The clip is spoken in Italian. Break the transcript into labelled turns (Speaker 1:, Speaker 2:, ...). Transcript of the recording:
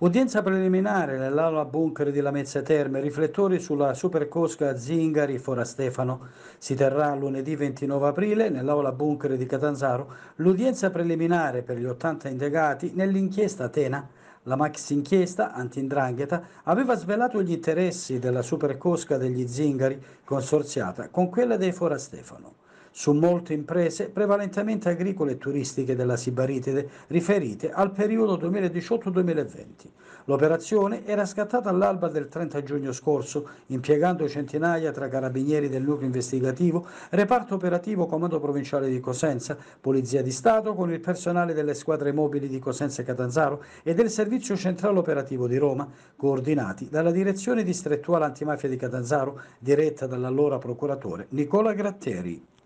Speaker 1: Udienza preliminare nell'aula bunker di Lamezia Terme, riflettori sulla supercosca Zingari Fora Stefano. Si terrà lunedì 29 aprile nell'aula bunker di Catanzaro l'udienza preliminare per gli 80 indagati nell'inchiesta Atena. La max inchiesta anti-indrangheta aveva svelato gli interessi della supercosca degli Zingari consorziata con quella dei Fora Stefano su molte imprese, prevalentemente agricole e turistiche della Sibaritide, riferite al periodo 2018-2020. L'operazione era scattata all'alba del 30 giugno scorso, impiegando centinaia tra carabinieri del nucleo investigativo, reparto operativo Comando Provinciale di Cosenza, Polizia di Stato con il personale delle squadre mobili di Cosenza e Catanzaro e del Servizio Centrale Operativo di Roma, coordinati dalla Direzione Distrettuale Antimafia di Catanzaro, diretta dall'allora procuratore Nicola Gratteri.